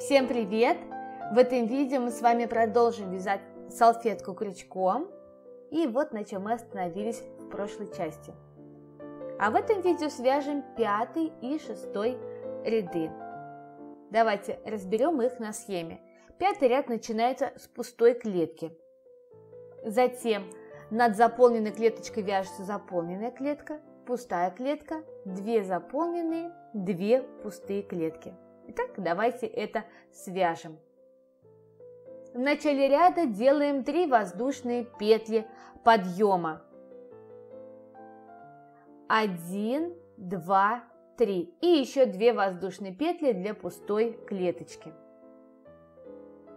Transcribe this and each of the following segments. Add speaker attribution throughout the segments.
Speaker 1: Всем привет! В этом видео мы с вами продолжим вязать салфетку крючком. И вот на чем мы остановились в прошлой части. А в этом видео свяжем пятый и шестой ряды. Давайте разберем их на схеме. Пятый ряд начинается с пустой клетки. Затем над заполненной клеточкой вяжется заполненная клетка, пустая клетка, две заполненные, две пустые клетки. Итак, давайте это свяжем. В начале ряда делаем 3 воздушные петли подъема. 1, 2, 3. И еще 2 воздушные петли для пустой клеточки.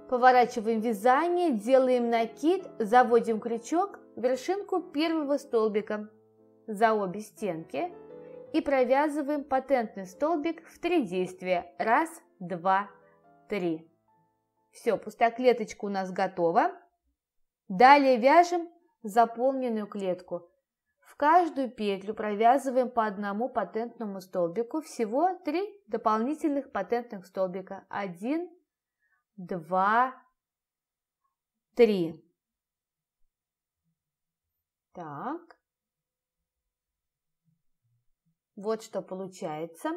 Speaker 1: Поворачиваем вязание, делаем накид, заводим крючок, в вершинку первого столбика за обе стенки – и провязываем патентный столбик в три действия. Раз, два, три. Все, пустая клеточка у нас готова. Далее вяжем заполненную клетку. В каждую петлю провязываем по одному патентному столбику. Всего три дополнительных патентных столбика. Один, два, три. Так. Вот что получается.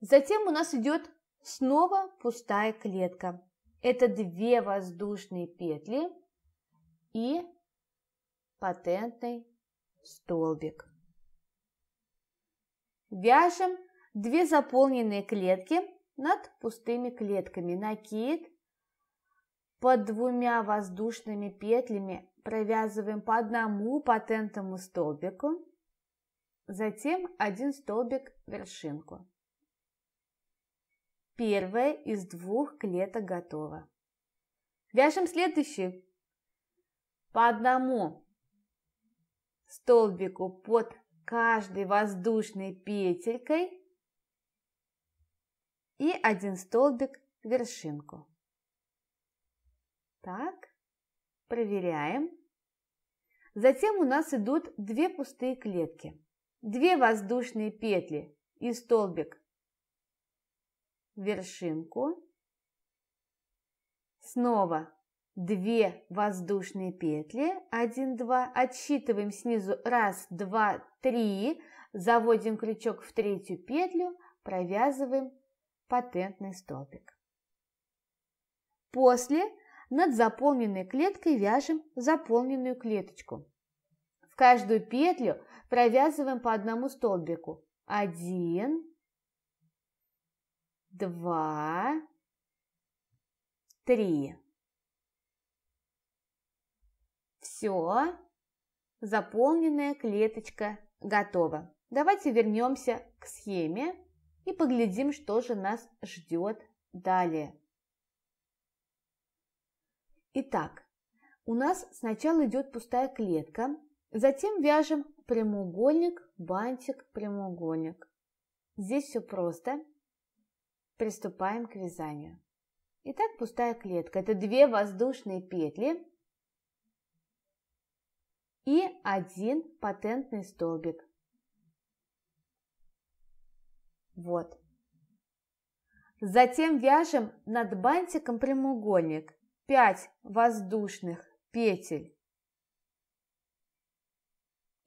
Speaker 1: Затем у нас идет снова пустая клетка. Это две воздушные петли и патентный столбик. Вяжем две заполненные клетки над пустыми клетками. Накид под двумя воздушными петлями провязываем по одному патентному столбику затем один столбик в вершинку. Первая из двух клеток готова. Вяжем следующий по одному столбику под каждой воздушной петелькой и один столбик в вершинку. Так, проверяем. Затем у нас идут две пустые клетки две воздушные петли и столбик. Вершинку. Снова две воздушные петли, 1, 2, отсчитываем снизу 1, 2, 3, заводим крючок в третью петлю, провязываем патентный столбик. После над заполненной клеткой вяжем заполненную клеточку. В каждую петлю Провязываем по одному столбику. Один, два, три. Все, заполненная клеточка готова. Давайте вернемся к схеме и поглядим, что же нас ждет далее. Итак, у нас сначала идет пустая клетка, затем вяжем прямоугольник, бантик, прямоугольник. Здесь все просто. Приступаем к вязанию. Итак, пустая клетка. Это две воздушные петли и один патентный столбик. Вот. Затем вяжем над бантиком прямоугольник 5 воздушных петель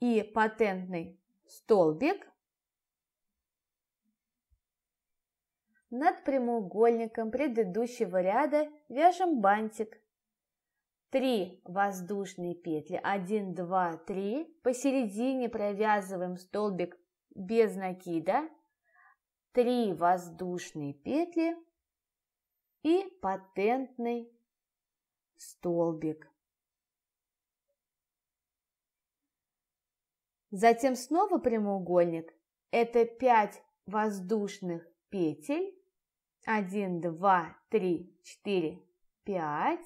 Speaker 1: и патентный столбик над прямоугольником предыдущего ряда вяжем бантик. 3 воздушные петли, 1, 2, 3, посередине провязываем столбик без накида, 3 воздушные петли и патентный столбик. Затем снова прямоугольник. Это пять воздушных петель. Один, два, три, четыре, пять.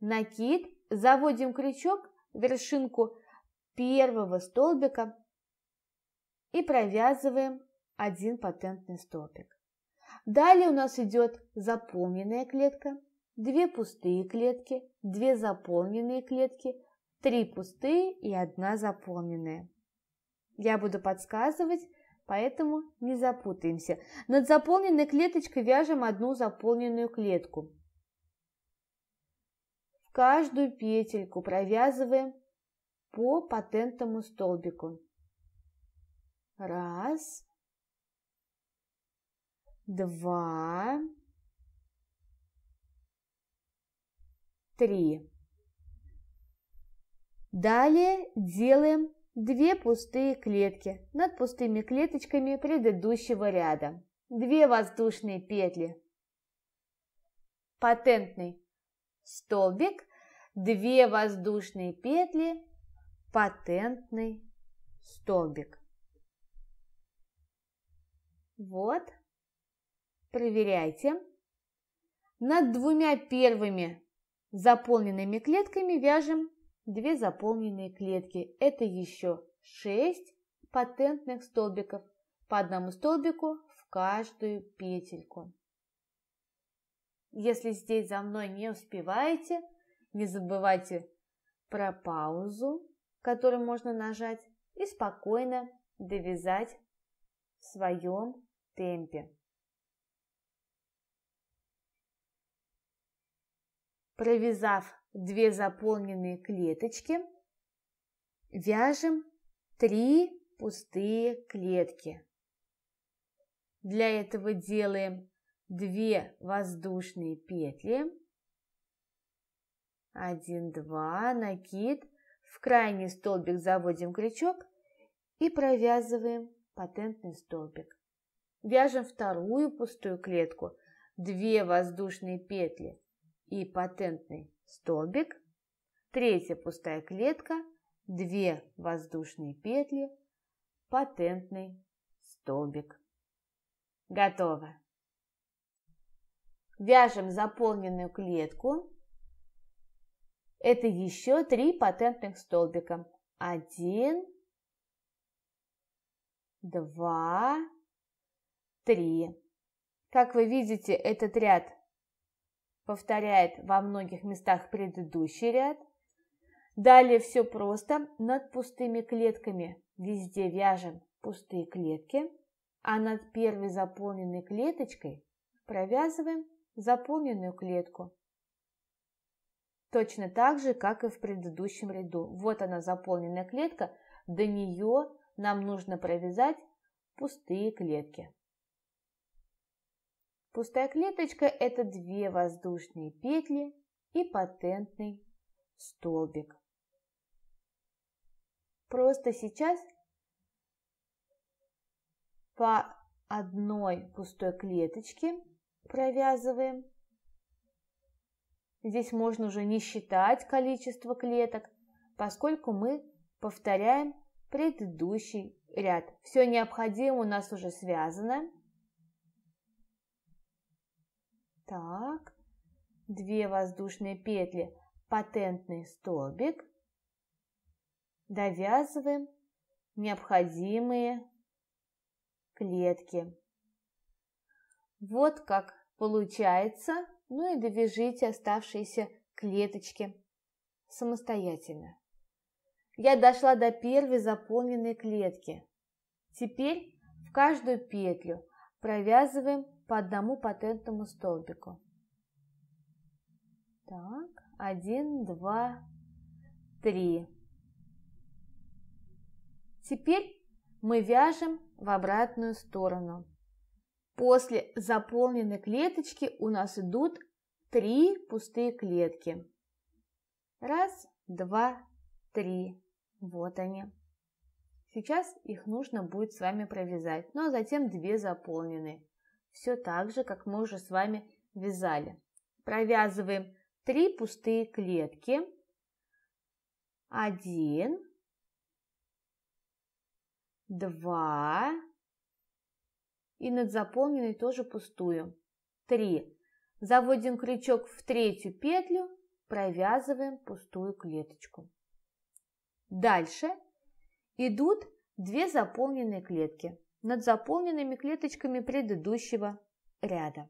Speaker 1: Накид. Заводим крючок в вершинку первого столбика и провязываем один патентный столбик. Далее у нас идет заполненная клетка, две пустые клетки, две заполненные клетки, три пустые и одна заполненная. Я буду подсказывать, поэтому не запутаемся. Над заполненной клеточкой вяжем одну заполненную клетку. В каждую петельку провязываем по патентному столбику. Раз, два, три. Далее делаем Две пустые клетки над пустыми клеточками предыдущего ряда. Две воздушные петли. Патентный столбик, две воздушные петли, патентный столбик. Вот. Проверяйте. Над двумя первыми заполненными клетками вяжем две заполненные клетки. Это еще шесть патентных столбиков, по одному столбику в каждую петельку. Если здесь за мной не успеваете, не забывайте про паузу, которую можно нажать и спокойно довязать в своем темпе. Провязав две заполненные клеточки, вяжем три пустые клетки. Для этого делаем две воздушные петли, 1, 2, накид, в крайний столбик заводим крючок и провязываем патентный столбик. Вяжем вторую пустую клетку, 2 воздушные петли и патентный столбик, третья пустая клетка, две воздушные петли, патентный столбик. Готово. Вяжем заполненную клетку. Это еще три патентных столбика. Один, два, три. Как вы видите, этот ряд повторяет во многих местах предыдущий ряд. Далее все просто, над пустыми клетками везде вяжем пустые клетки, а над первой заполненной клеточкой провязываем заполненную клетку. Точно так же, как и в предыдущем ряду. Вот она заполненная клетка, до нее нам нужно провязать пустые клетки. Пустая клеточка – это две воздушные петли и патентный столбик. Просто сейчас по одной пустой клеточке провязываем. Здесь можно уже не считать количество клеток, поскольку мы повторяем предыдущий ряд. Все необходимое у нас уже связано. Так, две воздушные петли, патентный столбик. Довязываем необходимые клетки. Вот как получается. Ну и довяжите оставшиеся клеточки самостоятельно. Я дошла до первой заполненной клетки. Теперь в каждую петлю провязываем по одному патентному столбику. Так, один, два, три. Теперь мы вяжем в обратную сторону. После заполненной клеточки у нас идут три пустые клетки. Раз, два, три. Вот они. Сейчас их нужно будет с вами провязать, ну а затем две заполненные. Все так же, как мы уже с вами вязали. Провязываем 3 пустые клетки. 1, 2 и над заполненной тоже пустую. 3. Заводим крючок в третью петлю, провязываем пустую клеточку. Дальше идут две заполненные клетки над заполненными клеточками предыдущего ряда.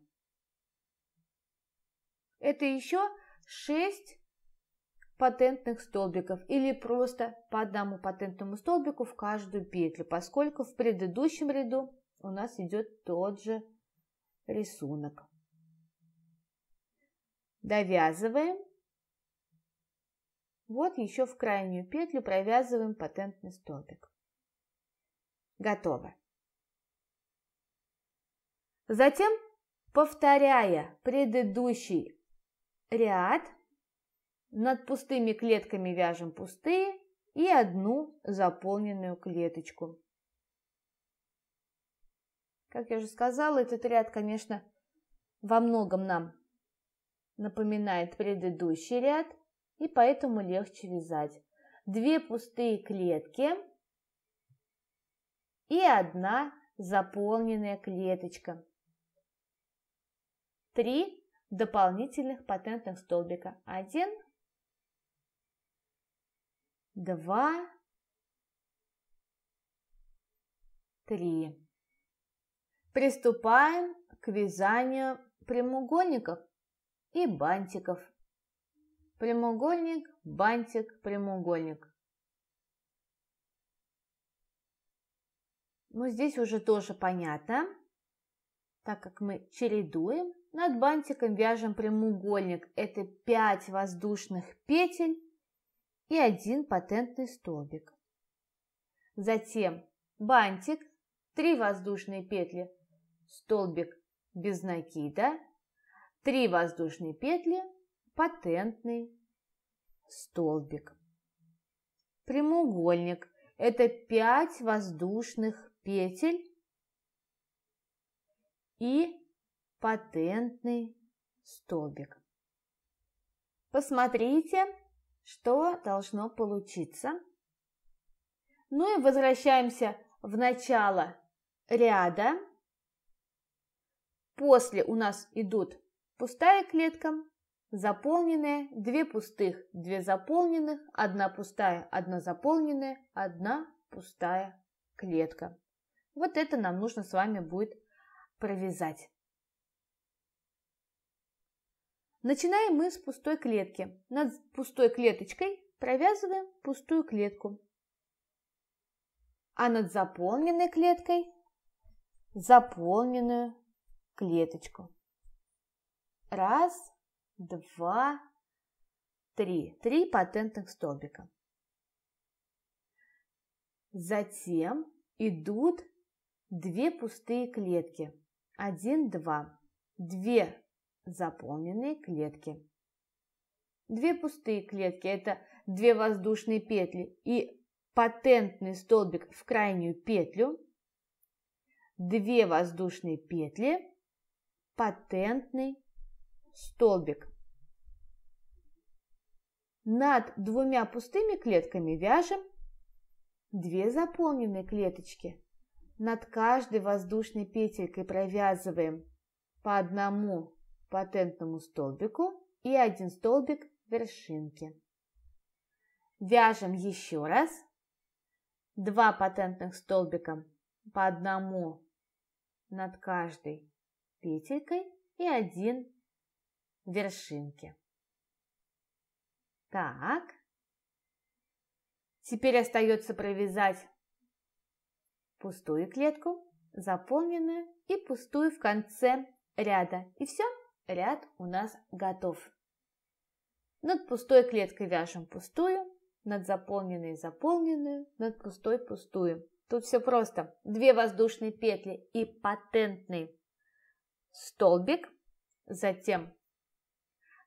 Speaker 1: Это еще 6 патентных столбиков или просто по одному патентному столбику в каждую петлю, поскольку в предыдущем ряду у нас идет тот же рисунок. Довязываем. Вот еще в крайнюю петлю провязываем патентный столбик. Готово. Затем, повторяя предыдущий ряд, над пустыми клетками вяжем пустые и одну заполненную клеточку. Как я уже сказала, этот ряд, конечно, во многом нам напоминает предыдущий ряд, и поэтому легче вязать. Две пустые клетки и одна заполненная клеточка три дополнительных патентных столбика. Один, два, три. Приступаем к вязанию прямоугольников и бантиков. Прямоугольник, бантик, прямоугольник. Ну, здесь уже тоже понятно так как мы чередуем, над бантиком вяжем прямоугольник. Это 5 воздушных петель и один патентный столбик. Затем бантик, 3 воздушные петли, столбик без накида, 3 воздушные петли, патентный столбик. Прямоугольник – это 5 воздушных петель и патентный столбик. Посмотрите, что должно получиться. Ну и возвращаемся в начало ряда. После у нас идут пустая клетка, заполненная, две пустых, две заполненных, одна пустая, одна заполненная, одна пустая клетка. Вот это нам нужно с вами будет провязать. Начинаем мы с пустой клетки. Над пустой клеточкой провязываем пустую клетку. А над заполненной клеткой заполненную клеточку. Раз, два, три. Три патентных столбика. Затем идут две пустые клетки один два Две заполненные клетки. Две пустые клетки – это две воздушные петли и патентный столбик в крайнюю петлю. Две воздушные петли, патентный столбик. Над двумя пустыми клетками вяжем две заполненные клеточки. Над каждой воздушной петелькой провязываем по одному патентному столбику и один столбик вершинки. Вяжем еще раз. Два патентных столбика по одному над каждой петелькой и один вершинки. Так. Теперь остается провязать пустую клетку, заполненную и пустую в конце ряда. И все, ряд у нас готов. Над пустой клеткой вяжем пустую, над заполненной заполненную, над пустой пустую. Тут все просто. Две воздушные петли и патентный столбик, затем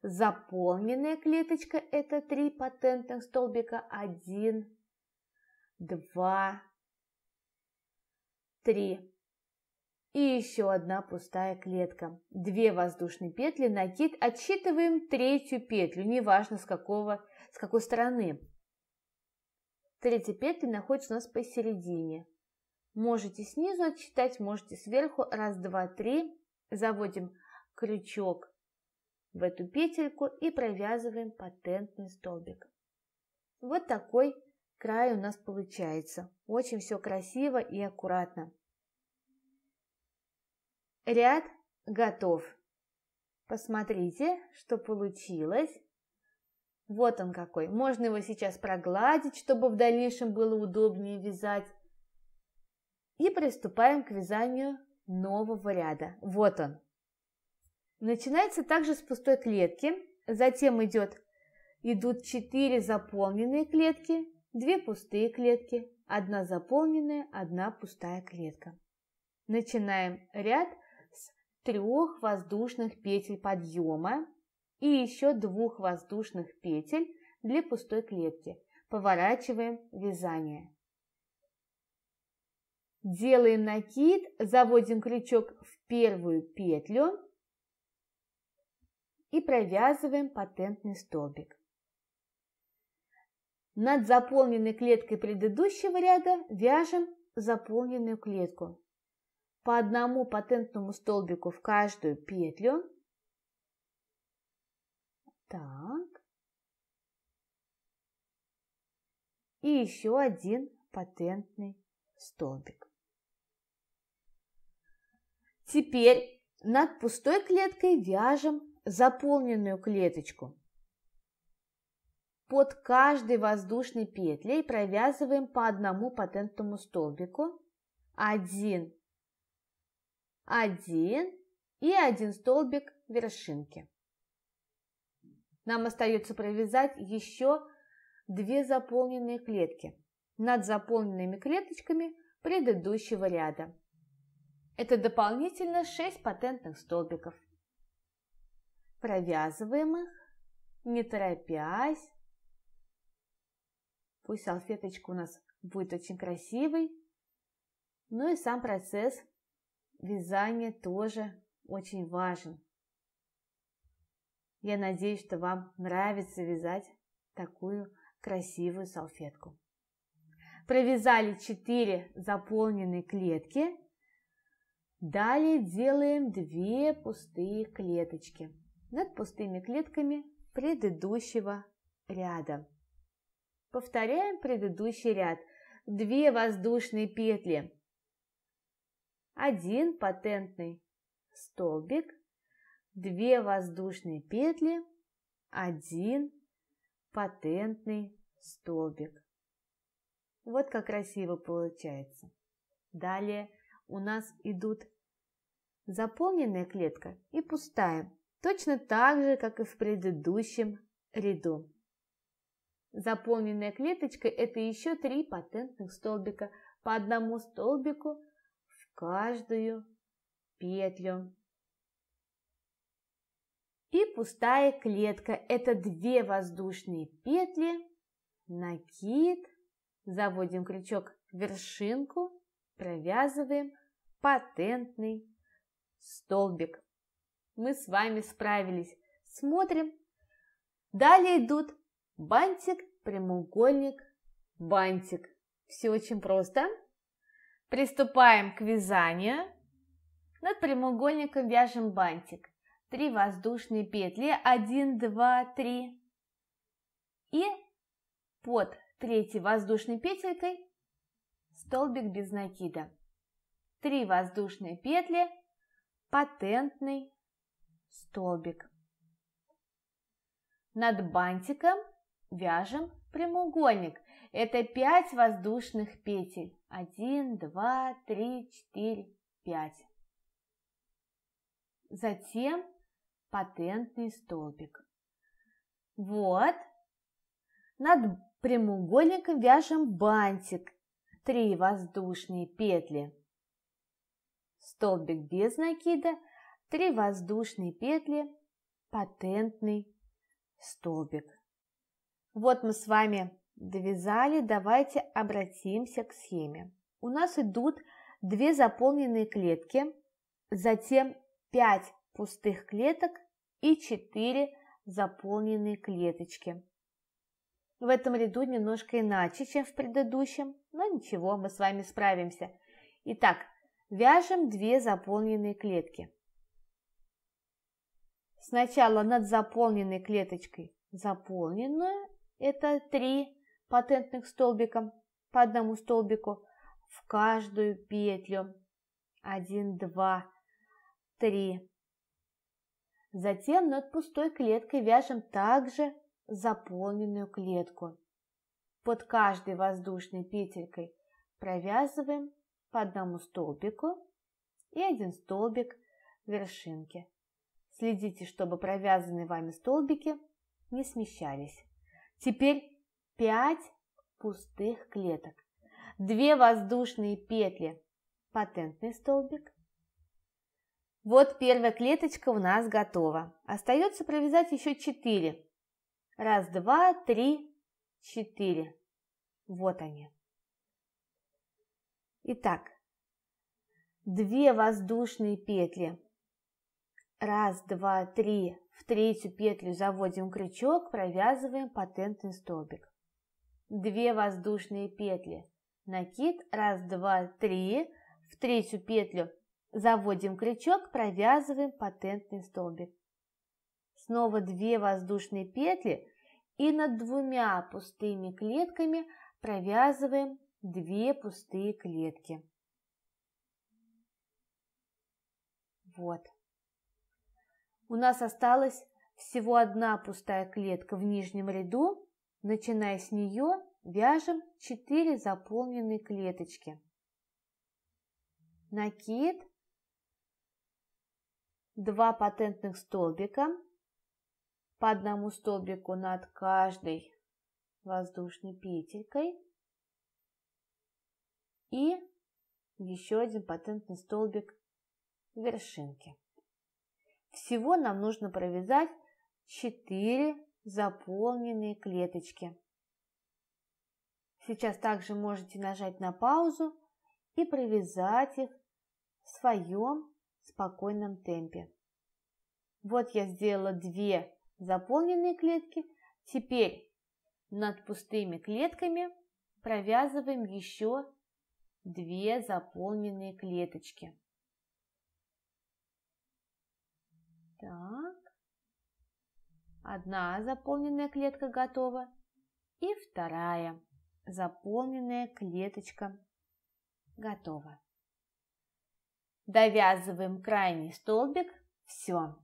Speaker 1: заполненная клеточка, это три патентных столбика, один, два, три. И еще одна пустая клетка. Две воздушные петли, накид, отсчитываем третью петлю, неважно с, какого, с какой стороны. Третья петля находится у нас посередине. Можете снизу отсчитать, можете сверху. Раз, два, три. Заводим крючок в эту петельку и провязываем патентный столбик. Вот такой край у нас получается. Очень все красиво и аккуратно. Ряд готов. Посмотрите, что получилось. Вот он какой. Можно его сейчас прогладить, чтобы в дальнейшем было удобнее вязать. И приступаем к вязанию нового ряда. Вот он. Начинается также с пустой клетки. Затем идет, идут 4 заполненные клетки, Две пустые клетки, одна заполненная, одна пустая клетка. Начинаем ряд с трех воздушных петель подъема и еще двух воздушных петель для пустой клетки. Поворачиваем вязание. Делаем накид, заводим крючок в первую петлю и провязываем патентный столбик. Над заполненной клеткой предыдущего ряда вяжем заполненную клетку. По одному патентному столбику в каждую петлю. Так. И еще один патентный столбик. Теперь над пустой клеткой вяжем заполненную клеточку. Под каждой воздушной петлей провязываем по одному патентному столбику. Один, один и один столбик вершинки. Нам остается провязать еще две заполненные клетки над заполненными клеточками предыдущего ряда. Это дополнительно 6 патентных столбиков. Провязываем их, не торопясь, Пусть салфеточка у нас будет очень красивой. Ну и сам процесс вязания тоже очень важен. Я надеюсь, что вам нравится вязать такую красивую салфетку. Провязали 4 заполненные клетки. Далее делаем 2 пустые клеточки над пустыми клетками предыдущего ряда. Повторяем предыдущий ряд. Две воздушные петли. Один патентный столбик. Две воздушные петли. Один патентный столбик. Вот как красиво получается. Далее у нас идут заполненная клетка и пустая, точно так же, как и в предыдущем ряду. Заполненная клеточка – это еще три патентных столбика, по одному столбику в каждую петлю. И пустая клетка – это две воздушные петли, накид, заводим крючок в вершинку, провязываем патентный столбик. Мы с вами справились. Смотрим. Далее идут Бантик, прямоугольник, бантик. Все очень просто. Приступаем к вязанию. Над прямоугольником вяжем бантик. Три воздушные петли. Один, два, три. И под третьей воздушной петелькой столбик без накида. Три воздушные петли, патентный столбик. Над бантиком – Вяжем прямоугольник. Это 5 воздушных петель. 1, 2, 3, 4, 5. Затем патентный столбик. Вот. Над прямоугольником вяжем бантик. 3 воздушные петли. Столбик без накида. 3 воздушные петли. Патентный столбик. Вот мы с вами довязали, давайте обратимся к схеме. У нас идут две заполненные клетки, затем 5 пустых клеток и 4 заполненные клеточки. В этом ряду немножко иначе, чем в предыдущем, но ничего, мы с вами справимся. Итак, вяжем две заполненные клетки. Сначала над заполненной клеточкой заполненную это три патентных столбика по одному столбику в каждую петлю. Один, два, три. Затем над пустой клеткой вяжем также заполненную клетку. Под каждой воздушной петелькой провязываем по одному столбику и один столбик вершинки. Следите, чтобы провязанные вами столбики не смещались. Теперь пять пустых клеток. Две воздушные петли. Патентный столбик. Вот первая клеточка у нас готова. Остается провязать еще четыре. Раз, два, три, четыре. Вот они. Итак, две воздушные петли, Раз, два, три. В третью петлю заводим крючок, провязываем патентный столбик. Две воздушные петли. Накид. Раз, два, три. В третью петлю заводим крючок, провязываем патентный столбик. Снова две воздушные петли и над двумя пустыми клетками провязываем две пустые клетки. Вот. У нас осталась всего одна пустая клетка в нижнем ряду. Начиная с нее, вяжем 4 заполненные клеточки. Накид, 2 патентных столбика, по одному столбику над каждой воздушной петелькой и еще один патентный столбик вершинки. Всего нам нужно провязать 4 заполненные клеточки. Сейчас также можете нажать на паузу и провязать их в своем спокойном темпе. Вот я сделала 2 заполненные клетки. Теперь над пустыми клетками провязываем еще 2 заполненные клеточки. Так. Одна заполненная клетка готова. И вторая заполненная клеточка готова. Довязываем крайний столбик. Все.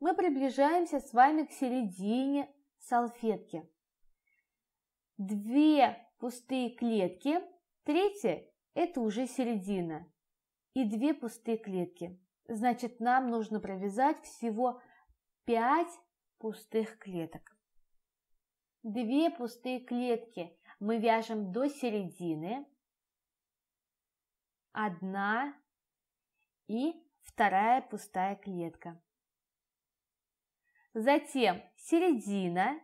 Speaker 1: Мы приближаемся с вами к середине салфетки. Две пустые клетки, третья – это уже середина, и две пустые клетки. Значит, нам нужно провязать всего 5 пустых клеток. Две пустые клетки мы вяжем до середины. Одна и вторая пустая клетка. Затем середина,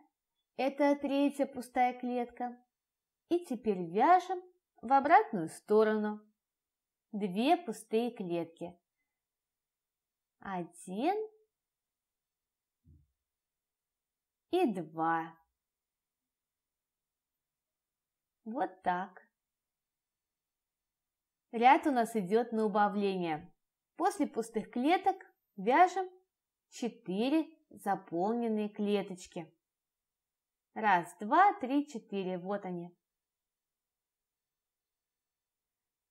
Speaker 1: это третья пустая клетка. И теперь вяжем в обратную сторону. Две пустые клетки один и два. Вот так. Ряд у нас идет на убавление. После пустых клеток вяжем 4 заполненные клеточки. Раз, два, три, четыре. Вот они.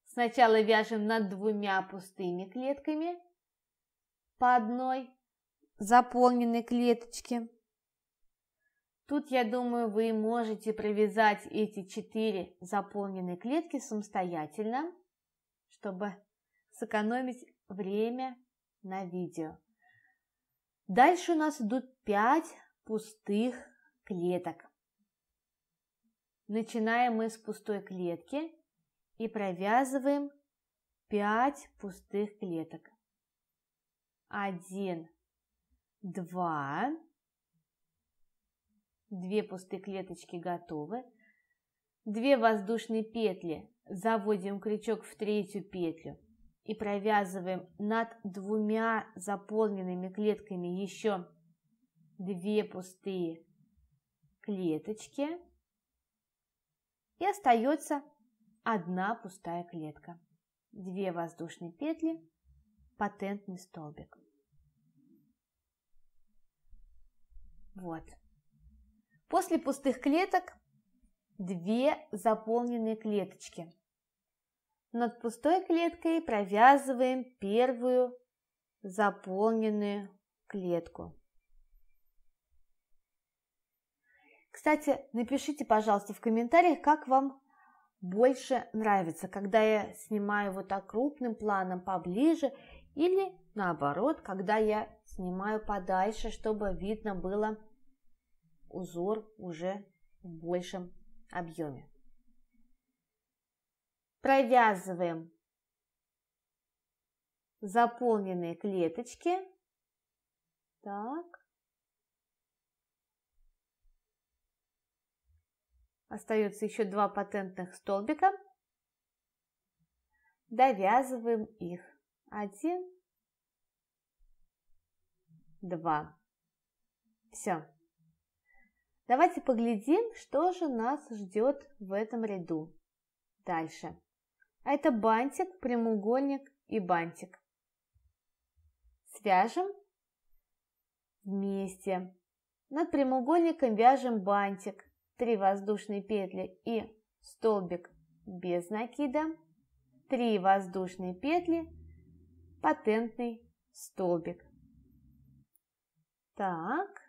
Speaker 1: Сначала вяжем над двумя пустыми клетками – по одной заполненной клеточке. Тут, я думаю, вы можете привязать эти четыре заполненные клетки самостоятельно, чтобы сэкономить время на видео. Дальше у нас идут пять пустых клеток. Начинаем мы с пустой клетки и провязываем 5 пустых клеток. Один, два. Две пустые клеточки готовы. Две воздушные петли. Заводим крючок в третью петлю и провязываем над двумя заполненными клетками еще две пустые клеточки. И остается одна пустая клетка. Две воздушные петли, патентный столбик. Вот. После пустых клеток две заполненные клеточки. Над пустой клеткой провязываем первую заполненную клетку. Кстати, напишите, пожалуйста, в комментариях, как вам больше нравится, когда я снимаю вот так крупным планом поближе или наоборот, когда я снимаю подальше, чтобы видно было узор уже в большем объеме. Провязываем заполненные клеточки. Так. Остается еще два патентных столбика. Довязываем их. Один, два. Все. Давайте поглядим, что же нас ждет в этом ряду. Дальше. А это бантик, прямоугольник и бантик. Свяжем вместе. Над прямоугольником вяжем бантик, 3 воздушные петли и столбик без накида, 3 воздушные петли патентный столбик. Так.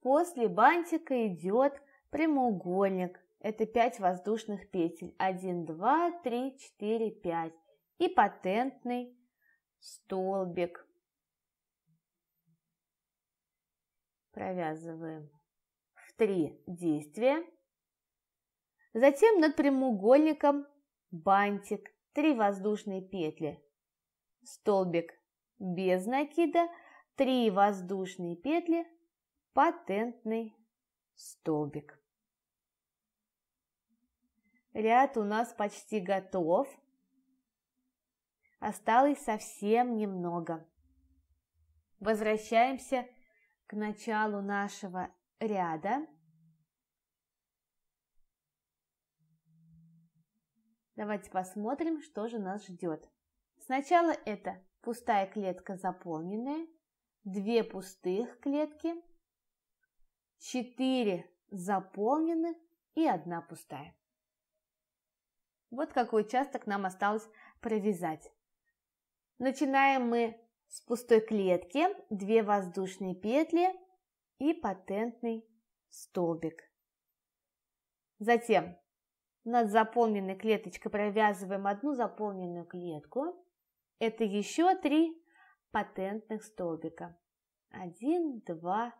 Speaker 1: После бантика идет прямоугольник. Это 5 воздушных петель. 1, 2, 3, 4, 5. И патентный столбик. Провязываем в 3 действия. Затем над прямоугольником бантик три воздушные петли. Столбик без накида, три воздушные петли, патентный столбик. Ряд у нас почти готов. Осталось совсем немного. Возвращаемся к началу нашего ряда. Давайте посмотрим, что же нас ждет. Сначала это пустая клетка заполненная, две пустых клетки, четыре заполнены и одна пустая. Вот какой участок нам осталось провязать. Начинаем мы с пустой клетки, две воздушные петли и патентный столбик. Затем над заполненной клеточкой провязываем одну заполненную клетку. Это еще три патентных столбика. Один, два,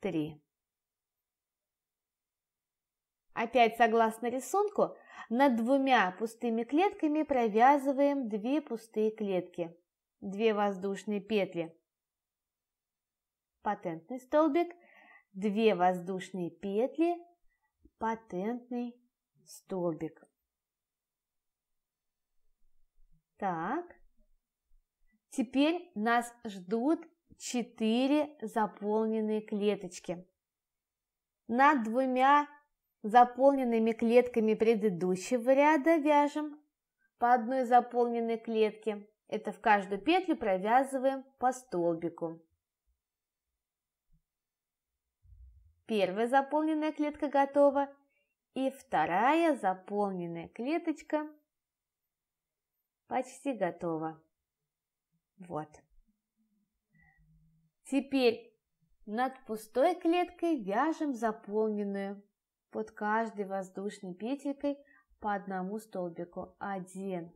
Speaker 1: три. Опять согласно рисунку, над двумя пустыми клетками провязываем две пустые клетки, две воздушные петли. Патентный столбик, две воздушные петли, патентный столбик. Так. Теперь нас ждут 4 заполненные клеточки. Над двумя заполненными клетками предыдущего ряда вяжем по одной заполненной клетке. Это в каждую петлю провязываем по столбику. Первая заполненная клетка готова. И вторая заполненная клеточка почти готова. Вот. Теперь над пустой клеткой вяжем заполненную под каждой воздушной петелькой по одному столбику. Один,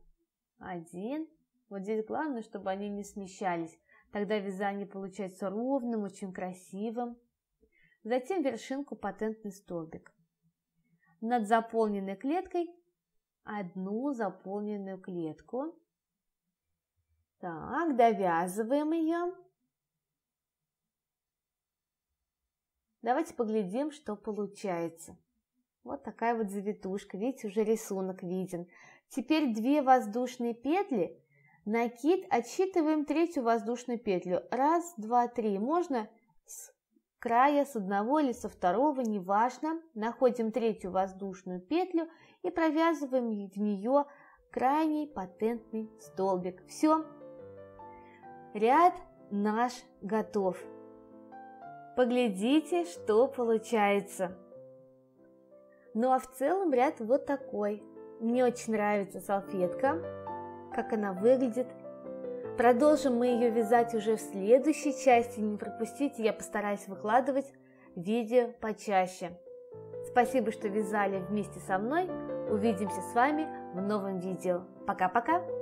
Speaker 1: один. Вот здесь главное, чтобы они не смещались. Тогда вязание получается ровным, очень красивым. Затем вершинку патентный столбик над заполненной клеткой одну заполненную клетку. Так, довязываем ее. Давайте поглядим, что получается. Вот такая вот завитушка, видите, уже рисунок виден. Теперь две воздушные петли, накид, отсчитываем третью воздушную петлю. Раз, два, три, можно с края с одного или со второго, неважно, находим третью воздушную петлю и провязываем в нее крайний патентный столбик. Все, ряд наш готов. Поглядите, что получается. Ну а в целом ряд вот такой. Мне очень нравится салфетка, как она выглядит. Продолжим мы ее вязать уже в следующей части. Не пропустите, я постараюсь выкладывать видео почаще. Спасибо, что вязали вместе со мной. Увидимся с вами в новом видео. Пока-пока!